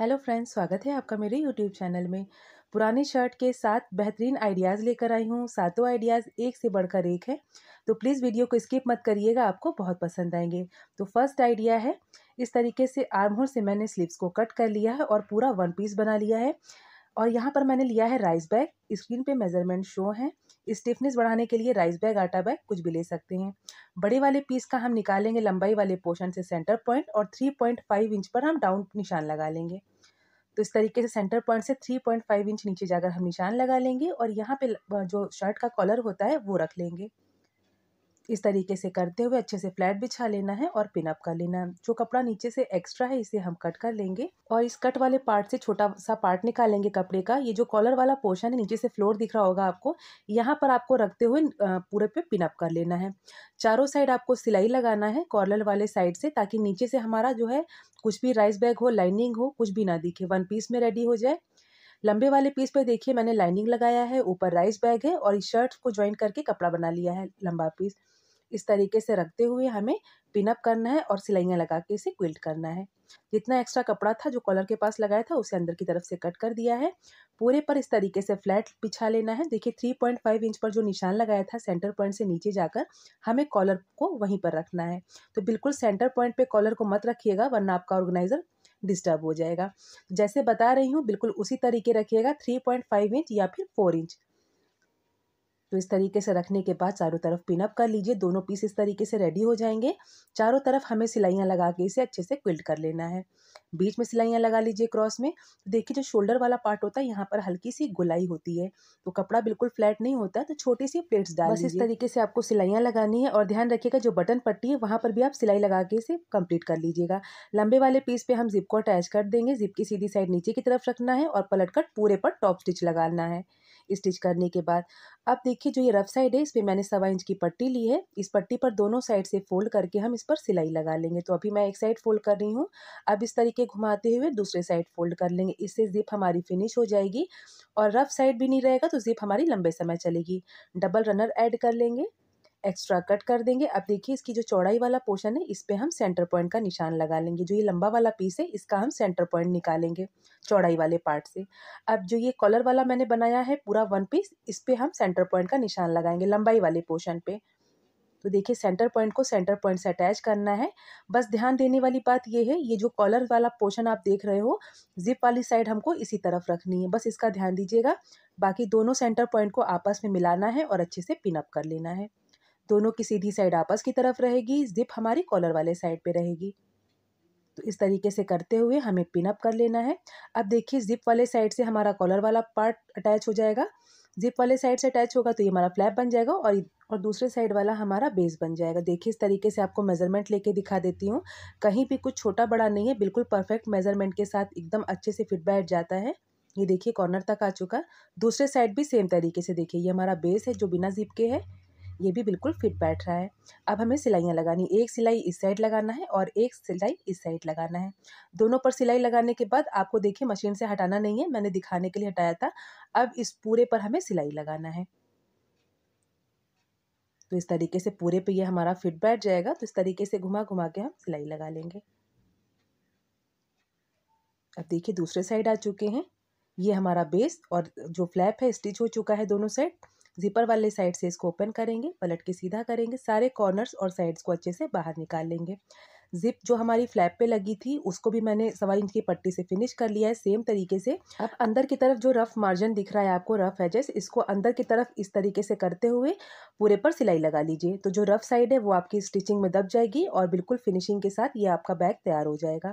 hello friends स्वागत है आपका मेरे यूट्यूब चैनल में पुरानी शर्ट के साथ बेहतरीन आइडियाज़ लेकर आई हूँ सातों आइडियाज़ एक से बढ़कर एक है तो प्लीज़ वीडियो को स्किप मत करिएगा आपको बहुत पसंद आएंगे तो फर्स्ट आइडिया है इस तरीके से आर्म होल से मैंने स्लीव्स को कट कर लिया है और पूरा वन पीस बना लिया है और यहाँ पर मैंने लिया है राइस बैग स्क्रीन पर मेजरमेंट शो हैं स्टिफनेस बढ़ाने के लिए राइस बैग आटा बैग कुछ भी ले सकते हैं बड़े वाले पीस का हम निकालेंगे लंबाई वाले पोर्शन से सेंटर पॉइंट और थ्री पॉइंट फाइव इंच पर हम डाउन निशान लगा लेंगे तो इस तरीके से सेंटर पॉइंट से थ्री पॉइंट फाइव इंच नीचे जाकर हम निशान लगा लेंगे और यहाँ पे जो शर्ट का कॉलर होता है वो रख लेंगे इस तरीके से करते हुए अच्छे से फ्लैट बिछा लेना है और पिनअप कर लेना है जो कपड़ा नीचे से एक्स्ट्रा है इसे हम कट कर लेंगे और इस कट वाले पार्ट से छोटा सा पार्ट निकालेंगे कपड़े का ये जो कॉलर वाला पोर्शन है नीचे से फ्लोर दिख रहा होगा आपको यहाँ पर आपको रखते हुए पूरे पे पिनअप कर लेना है चारों साइड आपको सिलाई लगाना है कॉलर वाले साइड से ताकि नीचे से हमारा जो है कुछ भी राइस बैग हो लाइनिंग हो कुछ भी ना दिखे वन पीस में रेडी हो जाए लंबे वाले पीस पे देखिए मैंने लाइनिंग लगाया है ऊपर राइस बैग है और इस शर्ट को ज्वाइन करके कपड़ा बना लिया है लंबा पीस इस तरीके से रखते हुए हमें पिनअप करना है और सिलाइयाँ लगा के इसे क्विल्ट करना है जितना एक्स्ट्रा कपड़ा था जो कॉलर के पास लगाया था उसे अंदर की तरफ से कट कर दिया है पूरे पर इस तरीके से फ्लैट बिछा लेना है देखिए थ्री पॉइंट फाइव इंच पर जो निशान लगाया था सेंटर पॉइंट से नीचे जाकर हमें कॉलर को वहीं पर रखना है तो बिल्कुल सेंटर पॉइंट पे कॉलर को मत रखिएगा वरना आपका ऑर्गेनाइज़र डिस्टर्ब हो जाएगा जैसे बता रही हूँ बिल्कुल उसी तरीके रखिएगा थ्री पॉइंट फाइव इंच या फिर फोर इंच तो इस तरीके से रखने के बाद चारों तरफ पिनअप कर लीजिए दोनों पीस इस तरीके से रेडी हो जाएंगे चारों तरफ हमें सिलाइयाँ लगा के इसे अच्छे से क्विल्ट कर लेना है बीच में सिलाइयाँ लगा लीजिए क्रॉस में तो देखिए जो शोल्डर वाला पार्ट होता है यहाँ पर हल्की सी गुलाई होती है तो कपड़ा बिल्कुल फ्लैट नहीं होता तो छोटी सी प्लेट्स डाल बस इस तरीके से आपको सिलाइयाँ लगानी है और ध्यान रखिएगा जो बटन पट्टी है वहाँ पर भी आप सिलाई लगा के इसे कंप्लीट कर लीजिएगा लंबे वाले पीस पे हम जिप को अटैच कर देंगे जिप की सीधी साइड नीचे की तरफ रखना है और पलट कर पूरे पर टॉप स्टिच लगाना है स्टिच करने के बाद अब देखिए जो ये रफ साइड है इस पर मैंने सवा इंच की पट्टी ली है इस पट्टी पर दोनों साइड से फोल्ड करके हम इस पर सिलाई लगा लेंगे तो अभी मैं एक साइड फोल्ड कर रही हूँ अब इस तरीके घुमाते हुए दूसरे साइड फोल्ड कर लेंगे इससे जिप हमारी फिनिश हो जाएगी और रफ साइड भी नहीं रहेगा तो जिप हमारी लंबे समय चलेगी डबल रनर ऐड कर लेंगे एक्स्ट्रा कट कर देंगे अब देखिए इसकी जो चौड़ाई वाला पोर्शन है इस पर हम सेंटर पॉइंट का निशान लगा लेंगे जो ये लंबा वाला पीस है इसका हम सेंटर पॉइंट निकालेंगे चौड़ाई वाले पार्ट से अब जो ये कॉलर वाला मैंने बनाया है पूरा वन पीस इस पर हम सेंटर पॉइंट का निशान लगाएंगे लंबाई वाले पोर्शन पर तो देखिए सेंटर पॉइंट को सेंटर पॉइंट से अटैच करना है बस ध्यान देने वाली बात ये है ये जो कॉलर वाला पोर्शन आप देख रहे हो जिप वाली साइड हमको इसी तरफ रखनी है बस इसका ध्यान दीजिएगा बाकी दोनों सेंटर पॉइंट को आपस में मिलाना है और अच्छे से पिनअप कर लेना है दोनों की सीधी साइड आपस की तरफ रहेगी जिप हमारी कॉलर वाले साइड पे रहेगी तो इस तरीके से करते हुए हमें पिनअप कर लेना है अब देखिए जिप वाले साइड से हमारा कॉलर वाला पार्ट अटैच हो जाएगा जिप वाले साइड से अटैच होगा तो ये हमारा फ्लैप बन जाएगा और और दूसरे साइड वाला हमारा बेस बन जाएगा देखिए इस तरीके से आपको मेजरमेंट लेके दिखा देती हूँ कहीं भी कुछ छोटा बड़ा नहीं है बिल्कुल परफेक्ट मेजरमेंट के साथ एकदम अच्छे से फिट बैठ जाता है ये देखिए कॉर्नर तक आ चुका दूसरे साइड भी सेम तरीके से देखिए ये हमारा बेस है जो बिना जिप के है ये भी बिल्कुल फिट बैठ रहा है अब हमें सिलाइयाँ लगानी एक सिलाई इस साइड लगाना है और एक सिलाई इस साइड लगाना है दोनों पर सिलाई लगाने के बाद आपको देखिए मशीन से हटाना नहीं है मैंने दिखाने के लिए हटाया था अब इस पूरे पर हमें सिलाई लगाना है तो इस तरीके से पूरे पे ये हमारा फिट बैठ जाएगा तो इस तरीके से घुमा घुमा के हम सिलाई लगा लेंगे अब देखिए दूसरे साइड आ चुके हैं ये हमारा बेस और जो फ्लैप है स्टिच हो चुका है दोनों साइड जिपर वाले साइड से इसको ओपन करेंगे पलट के सीधा करेंगे सारे कॉर्नर्स और साइड्स को अच्छे से बाहर निकाल लेंगे जिप जो हमारी फ्लैप पे लगी थी उसको भी मैंने सवा इंच की पट्टी से फिनिश कर लिया है सेम तरीके से अब अंदर की तरफ जो रफ मार्जिन दिख रहा है आपको रफ एजेस इसको अंदर की तरफ इस तरीके से करते हुए पूरे पर सिलाई लगा लीजिए तो जो रफ साइड है वो आपकी स्टिचिंग में दब जाएगी और बिल्कुल फिनिशिंग के साथ ये आपका बैग तैयार हो जाएगा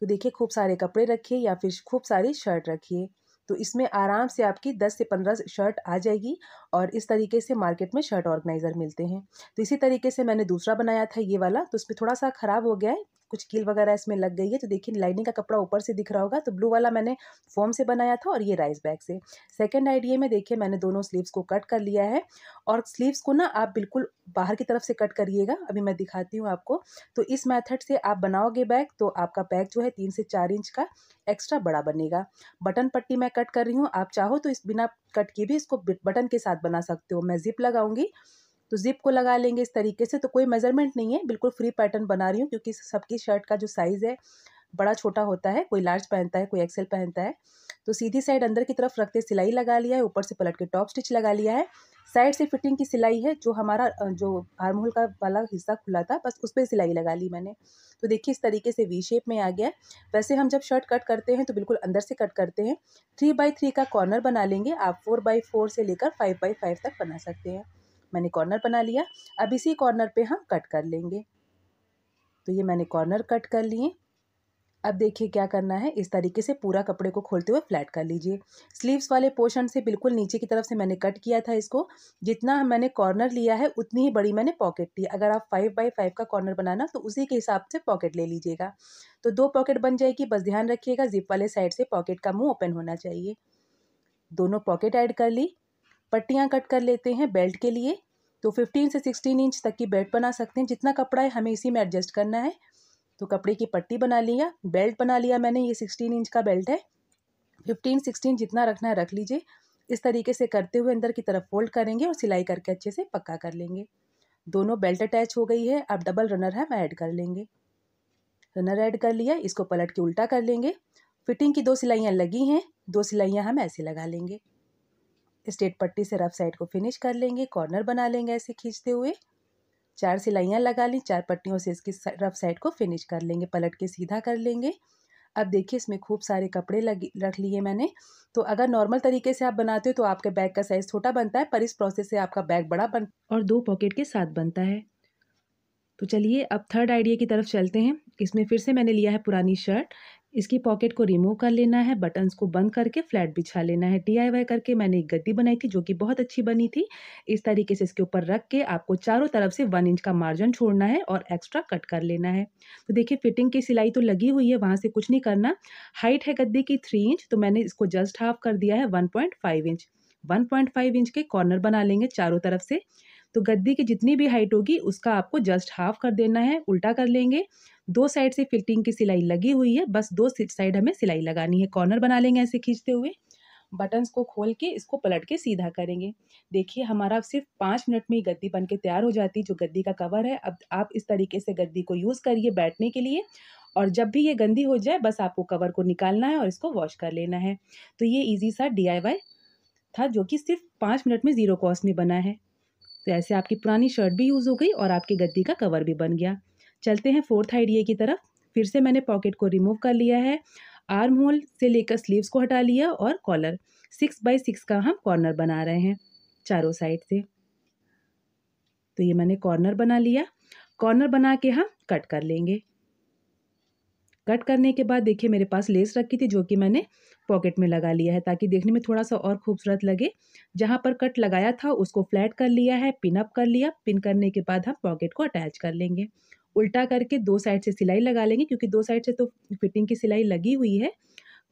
तो देखिए खूब सारे कपड़े रखिए या फिर खूब सारी शर्ट रखिए तो इसमें आराम से आपकी दस से पंद्रह शर्ट आ जाएगी और इस तरीके से मार्केट में शर्ट ऑर्गेनाइज़र मिलते हैं तो इसी तरीके से मैंने दूसरा बनाया था ये वाला तो उसमें थोड़ा सा ख़राब हो गया है कुछ कील वगैरह इसमें लग गई है तो देखिए लाइनिंग का कपड़ा ऊपर से दिख रहा होगा तो ब्लू वाला मैंने फॉर्म से बनाया था और ये राइस बैग से सेकेंड आइडिया में देखिए मैंने दोनों स्लीव्स को कट कर लिया है और स्लीव्स को ना आप बिल्कुल बाहर की तरफ से कट करिएगा अभी मैं दिखाती हूँ आपको तो इस मैथड से आप बनाओगे बैग तो आपका बैग जो है तीन से चार इंच का एक्स्ट्रा बड़ा बनेगा बटन पट्टी मैं कट कर रही हूँ आप चाहो तो इस बिना कट के भी इसको बटन के साथ बना सकते हो मैं जिप लगाऊंगी तो जिप को लगा लेंगे इस तरीके से तो कोई मेज़रमेंट नहीं है बिल्कुल फ्री पैटर्न बना रही हूँ क्योंकि सबकी शर्ट का जो साइज़ है बड़ा छोटा होता है कोई लार्ज पहनता है कोई एक्सेल पहनता है तो सीधी साइड अंदर की तरफ रखते सिलाई लगा लिया है ऊपर से पलट के टॉप स्टिच लगा लिया है साइड से फिटिंग की सिलाई है जो हमारा जो हारमोल का वाला हिस्सा खुला था बस उस पर सिलाई लगा ली मैंने तो देखिए इस तरीके से वी शेप में आ गया वैसे हम जब शर्ट कट करते हैं तो बिल्कुल अंदर से कट करते हैं थ्री बाई थ्री का कॉर्नर बना लेंगे आप फोर बाई फोर से लेकर फाइव बाई फाइव तक बना सकते हैं मैंने कॉर्नर बना लिया अब इसी कॉर्नर पे हम कट कर लेंगे तो ये मैंने कॉर्नर कट कर लिए अब देखिए क्या करना है इस तरीके से पूरा कपड़े को खोलते हुए फ्लैट कर लीजिए स्लीव्स वाले पोर्शन से बिल्कुल नीचे की तरफ से मैंने कट किया था इसको जितना मैंने कॉर्नर लिया है उतनी ही बड़ी मैंने पॉकेट ली अगर आप फाइव बाई फाइव का कॉर्नर बनाना तो उसी के हिसाब से पॉकेट ले लीजिएगा तो दो पॉकेट बन जाएगी बस ध्यान रखिएगा जिप वाले साइड से पॉकेट का मुँह ओपन होना चाहिए दोनों पॉकेट ऐड कर ली पट्टियाँ कट कर लेते हैं बेल्ट के लिए तो 15 से 16 इंच तक की बेल्ट बना सकते हैं जितना कपड़ा है हमें इसी में एडजस्ट करना है तो कपड़े की पट्टी बना लिया बेल्ट बना लिया मैंने ये 16 इंच का बेल्ट है 15 16 जितना रखना है रख लीजिए इस तरीके से करते हुए अंदर की तरफ फोल्ड करेंगे और सिलाई करके अच्छे से पक्का कर लेंगे दोनों बेल्ट अटैच हो गई है अब डबल रनर है हम ऐड कर लेंगे रनर ऐड कर लिया इसको पलट के उल्टा कर लेंगे फिटिंग की दो सिलाइयाँ लगी हैं दो सिलाइयाँ हम ऐसे लगा लेंगे स्टेट पट्टी से रफ साइड को फिनिश कर लेंगे कॉर्नर बना लेंगे ऐसे खींचते हुए चार सिलाइयाँ लगा ली चार पट्टियों से इसकी रफ साइड को फिनिश कर लेंगे पलट के सीधा कर लेंगे अब देखिए इसमें खूब सारे कपड़े लगे रख लिए मैंने तो अगर नॉर्मल तरीके से आप बनाते हो तो आपके बैग का साइज़ छोटा बनता है पर इस प्रोसेस से आपका बैग बड़ा बन और दो पॉकेट के साथ बनता है तो चलिए अब थर्ड आइडिया की तरफ चलते हैं इसमें फिर से मैंने लिया है पुरानी शर्ट इसकी पॉकेट को रिमूव कर लेना है बटन्स को बंद करके फ्लैट बिछा लेना है डीआईवाई करके मैंने एक गद्दी बनाई थी जो कि बहुत अच्छी बनी थी इस तरीके से इसके ऊपर रख के आपको चारों तरफ से वन इंच का मार्जिन छोड़ना है और एक्स्ट्रा कट कर लेना है तो देखिए फिटिंग की सिलाई तो लगी हुई है वहाँ से कुछ नहीं करना हाइट है गद्दी की थ्री इंच तो मैंने इसको जस्ट हाफ कर दिया है वन इंच फाइव इंच के कॉर्नर बना लेंगे चारों तरफ से तो गद्दी की जितनी भी हाइट होगी उसका आपको जस्ट हाफ कर देना है उल्टा कर लेंगे दो साइड से फिटिंग की सिलाई लगी हुई है बस दो साइड हमें सिलाई लगानी है कॉर्नर बना लेंगे ऐसे खींचते हुए बटन्स को खोल के इसको पलट के सीधा करेंगे देखिए हमारा सिर्फ पाँच मिनट में ही गद्दी बन के तैयार हो जाती है जो गद्दी का कवर है अब आप इस तरीके से गद्दी को यूज़ करिए बैठने के लिए और जब भी ये गंदी हो जाए बस आपको कवर को निकालना है और इसको वॉश कर लेना है तो ये ईजी सा डी था जो कि सिर्फ पाँच मिनट में ज़ीरो कॉस्ट में बना है तो ऐसे आपकी पुरानी शर्ट भी यूज़ हो गई और आपकी गद्दी का कवर भी बन गया चलते हैं फोर्थ आइडिया की तरफ फिर से मैंने पॉकेट को रिमूव कर लिया है आर्म होल से लेकर स्लीव्स को हटा लिया और कॉलर सिक्स बाई सिक्स का हम कॉर्नर बना रहे हैं चारों साइड से तो ये मैंने कॉर्नर बना लिया कॉर्नर बना के हम कट कर लेंगे कट करने के बाद देखिए मेरे पास लेस रखी थी जो कि मैंने पॉकेट में लगा लिया है ताकि देखने में थोड़ा सा और खूबसूरत लगे जहाँ पर कट लगाया था उसको फ्लैट कर लिया है पिन अप कर लिया पिन करने के बाद हम पॉकेट को अटैच कर लेंगे उल्टा करके दो साइड से सिलाई लगा लेंगे क्योंकि दो साइड से तो फिटिंग की सिलाई लगी हुई है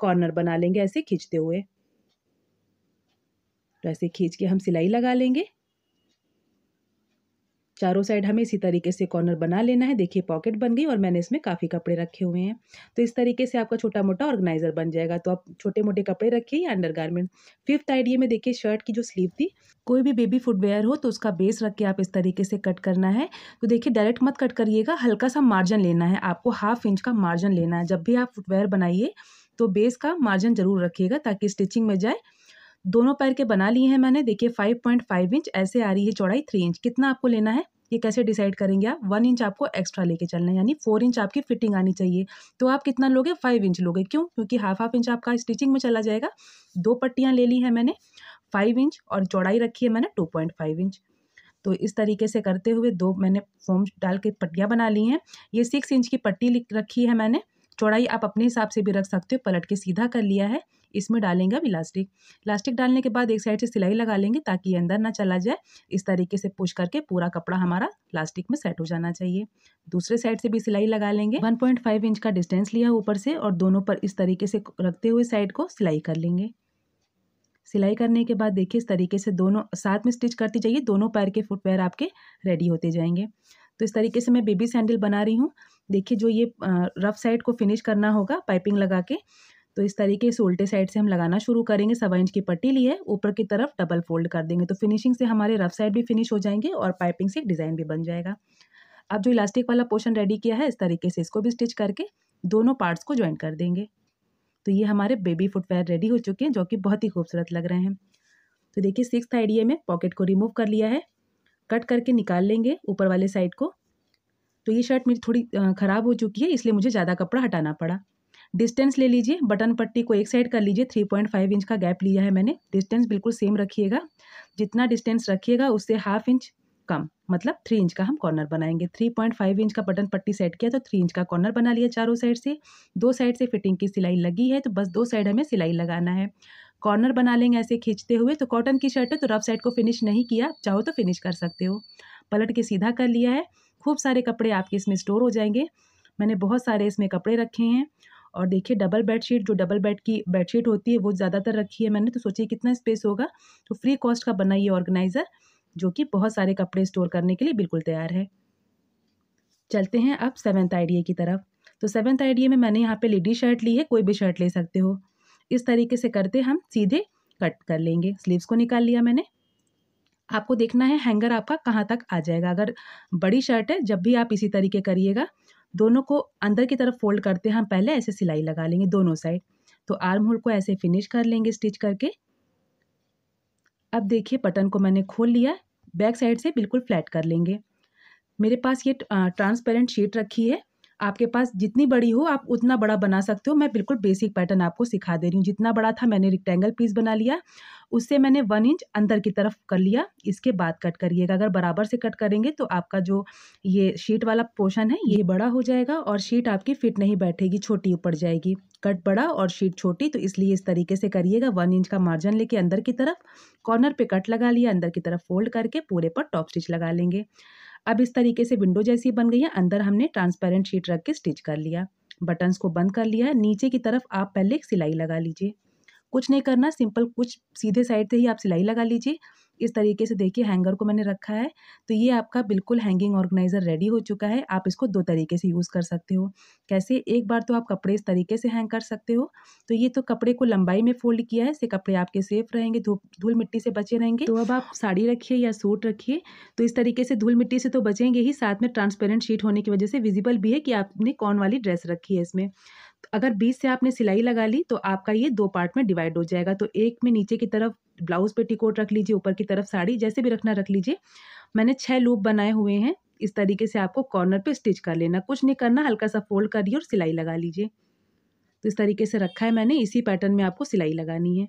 कॉर्नर बना लेंगे ऐसे खींचते हुए तो ऐसे खींच के हम सिलाई लगा लेंगे चारों साइड हमें इसी तरीके से कॉर्नर बना लेना है देखिए पॉकेट बन गई और मैंने इसमें काफ़ी कपड़े रखे हुए हैं तो इस तरीके से आपका छोटा मोटा ऑर्गेनाइजर बन जाएगा तो आप छोटे मोटे कपड़े रखिए या अंडर गारमेंट फिफ्थ आइडिया में देखिए शर्ट की जो स्लीव थी कोई भी बेबी फुटवेयर हो तो उसका बेस रख के आप इस तरीके से कट करना है तो देखिए डायरेक्ट मत कट करिएगा हल्का सा मार्जिन लेना है आपको हाफ इंच का मार्जिन लेना है जब भी आप फुटवेयर बनाइए तो बेस का मार्जिन जरूर रखिएगा ताकि स्टिचिंग में जाए दोनों पैर के बना लिए हैं मैंने देखिए फाइव पॉइंट फाइव इंच ऐसे आ रही है चौड़ाई थ्री इंच कितना आपको लेना है ये कैसे डिसाइड करेंगे आप वन इंच आपको एक्स्ट्रा लेके चलना है यानी फोर इंच आपकी फिटिंग आनी चाहिए तो आप कितना लोगे फाइव इंच लोगे क्यों क्योंकि हाफ हाफ इंच आपका स्टिचिंग में चला जाएगा दो पट्टियाँ ले ली हैं मैंने फाइव इंच और चौड़ाई रखी है मैंने टू पॉइंट फाइव इंच तो इस तरीके से करते हुए दो मैंने फोम डाल के पट्टियाँ बना ली हैं ये सिक्स इंच की पट्टी रखी है मैंने चौड़ाई आप अपने हिसाब से भी रख सकते हो पलट के सीधा कर लिया है इसमें डालेंगे अब इलास्टिक इलास्टिक डालने के बाद एक साइड से सिलाई लगा लेंगे ताकि ये अंदर ना चला जाए इस तरीके से पुश करके पूरा कपड़ा हमारा प्लास्टिक में सेट हो जाना चाहिए दूसरे साइड से भी सिलाई लगा लेंगे फाइव इंच का डिस्टेंस लिया ऊपर से और दोनों पर इस तरीके से रखते हुए साइड को सिलाई कर लेंगे सिलाई करने के बाद देखिए इस तरीके से दोनों साथ में स्टिच करती जाइए दोनों पैर के फुटवेयर आपके रेडी होते जाएंगे तो इस तरीके से मैं बेबी सैंडल बना रही हूँ देखिए जो ये रफ साइड को फिनिश करना होगा पाइपिंग लगा के तो इस तरीके से उल्टे साइड से हम लगाना शुरू करेंगे सवा इंच की पट्टी लिए ऊपर की तरफ डबल फोल्ड कर देंगे तो फिनिशिंग से हमारे रफ साइड भी फिनिश हो जाएंगे और पाइपिंग से एक डिज़ाइन भी बन जाएगा अब जो इलास्टिक वाला पोर्शन रेडी किया है इस तरीके से इसको भी स्टिच करके दोनों पार्ट्स को ज्वाइन कर देंगे तो ये हमारे बेबी फुटवेयर रेडी हो चुके हैं जो कि बहुत ही खूबसूरत लग रहे हैं तो देखिए सिक्स आइडिया में पॉकेट को रिमूव कर लिया है कट करके निकाल लेंगे ऊपर वाले साइड को तो ये शर्ट मेरी थोड़ी ख़राब हो चुकी है इसलिए मुझे ज़्यादा कपड़ा हटाना पड़ा डिस्टेंस ले लीजिए बटन पट्टी को एक साइड कर लीजिए थ्री पॉइंट फाइव इंच का गैप लिया है मैंने डिस्टेंस बिल्कुल सेम रखिएगा जितना डिस्टेंस रखिएगा उससे हाफ इंच कम मतलब थ्री इंच का हम कॉर्नर बनाएंगे थ्री पॉइंट फाइव इंच का बटन पट्टी सेट किया तो थ्री इंच का कॉर्नर बना लिया चारों साइड से दो साइड से फिटिंग की सिलाई लगी है तो बस दो साइड हमें सिलाई लगाना है कॉर्नर बना लेंगे ऐसे खींचते हुए तो कॉटन की शर्ट है तो रफ साइड को फिनिश नहीं किया चाहो तो फिनिश कर सकते हो पलट के सीधा कर लिया है खूब सारे कपड़े आपके इसमें स्टोर हो जाएंगे मैंने बहुत सारे इसमें कपड़े रखे हैं और देखिए डबल बेडशीट जो डबल बेड की बेडशीट होती है वो ज़्यादातर रखी है मैंने तो सोचिए कितना स्पेस होगा तो फ्री कॉस्ट का बना ये ऑर्गेनाइज़र जो कि बहुत सारे कपड़े स्टोर करने के लिए बिल्कुल तैयार है चलते हैं अब सेवन्थ आइडिया की तरफ तो सेवन्थ आइडिया में मैंने यहाँ पर लेडी शर्ट ली है कोई भी शर्ट ले सकते हो इस तरीके से करते हम सीधे कट कर लेंगे स्लीव्स को निकाल लिया मैंने आपको देखना है हैंगर आपका कहाँ तक आ जाएगा अगर बड़ी शर्ट है जब भी आप इसी तरीके करिएगा दोनों को अंदर की तरफ फोल्ड करते हैं हम पहले ऐसे सिलाई लगा लेंगे दोनों साइड तो आर्म होल को ऐसे फिनिश कर लेंगे स्टिच करके अब देखिए बटन को मैंने खोल लिया बैक साइड से बिल्कुल फ्लैट कर लेंगे मेरे पास ये ट्रांसपेरेंट शीट रखी है आपके पास जितनी बड़ी हो आप उतना बड़ा बना सकते हो मैं बिल्कुल बेसिक पैटर्न आपको सिखा दे रही हूँ जितना बड़ा था मैंने रिक्टेंगल पीस बना लिया उससे मैंने वन इंच अंदर की तरफ कर लिया इसके बाद कट करिएगा अगर बराबर से कट करेंगे तो आपका जो ये शीट वाला पोर्शन है ये बड़ा हो जाएगा और शीट आपकी फिट नहीं बैठेगी छोटी ऊपर जाएगी कट बड़ा और शीट छोटी तो इसलिए इस तरीके से करिएगा वन इंच का मार्जिन लेके अंदर की तरफ कॉर्नर पे कट लगा लिया अंदर की तरफ फोल्ड करके पूरे पर टॉप स्टिच लगा लेंगे अब इस तरीके से विंडो जैसी बन गई है अंदर हमने ट्रांसपेरेंट शीट रख के स्टिच कर लिया बटन्स को बंद कर लिया है नीचे की तरफ आप पहले सिलाई लगा लीजिए कुछ नहीं करना सिंपल कुछ सीधे साइड से ही आप सिलाई लगा लीजिए इस तरीके से देखिए हैंगर को मैंने रखा है तो ये आपका बिल्कुल हैंगिंग ऑर्गेनाइज़र रेडी हो चुका है आप इसको दो तरीके से यूज़ कर सकते हो कैसे एक बार तो आप कपड़े इस तरीके से हैंग कर सकते हो तो ये तो कपड़े को लंबाई में फोल्ड किया है इससे कपड़े आपके सेफ रहेंगे धूप धूल मिट्टी से बचे रहेंगे तो अब आप साड़ी रखिए या सूट रखिए तो इस तरीके से धूल मिट्टी से तो बचेंगे ही साथ में ट्रांसपेरेंट शीट होने की वजह से विजिबल भी है कि आपने कौन वाली ड्रेस रखी है इसमें तो अगर बीस से आपने सिलाई लगा ली तो आपका ये दो पार्ट में डिवाइड हो जाएगा तो एक में नीचे की तरफ ब्लाउज़ पे टिकोट रख लीजिए ऊपर की तरफ साड़ी जैसे भी रखना रख लीजिए मैंने छः लूप बनाए हुए हैं इस तरीके से आपको कॉर्नर पे स्टिच कर लेना कुछ नहीं करना हल्का सा फोल्ड करिए और सिलाई लगा लीजिए तो इस तरीके से रखा है मैंने इसी पैटर्न में आपको सिलाई लगानी है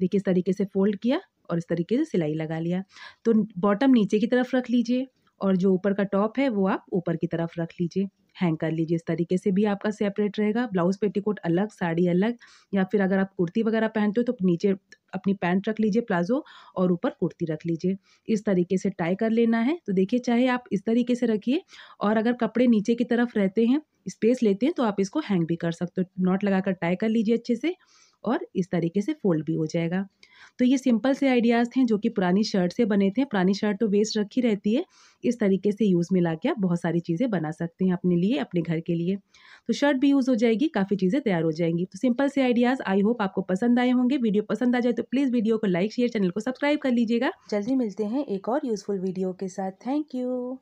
देखिए इस तरीके से फोल्ड किया और इस तरीके से सिलाई लगा लिया तो बॉटम नीचे की तरफ रख लीजिए और जो ऊपर का टॉप है वो आप ऊपर की तरफ रख लीजिए हैंग कर लीजिए इस तरीके से भी आपका सेपरेट रहेगा ब्लाउज पेटीकोट अलग साड़ी अलग या फिर अगर आप कुर्ती वगैरह पहनते हो तो नीचे अपनी पैंट रख लीजिए प्लाजो और ऊपर कुर्ती रख लीजिए इस तरीके से टाई कर लेना है तो देखिए चाहे आप इस तरीके से रखिए और अगर कपड़े नीचे की तरफ रहते हैं स्पेस लेते हैं तो आप इसको हैंग भी कर सकते हो नॉट लगाकर टाई कर लीजिए अच्छे से और इस तरीके से फोल्ड भी हो जाएगा तो ये सिंपल से आइडियाज़ थे जो कि पुरानी शर्ट से बने थे पुरानी शर्ट तो वेस्ट रखी रहती है इस तरीके से यूज़ में ला के आप बहुत सारी चीज़ें बना सकते हैं अपने लिए अपने घर के लिए तो शर्ट भी यूज़ हो जाएगी काफ़ी चीज़ें तैयार हो जाएंगी तो सिंपल से आइडियाज़ आई होप आपको पसंद आए होंगे वीडियो पसंद आ जाए तो प्लीज़ वीडियो को लाइक शेयर चैनल को सब्सक्राइब कर लीजिएगा जल्दी मिलते हैं एक और यूज़फुल वीडियो के साथ थैंक यू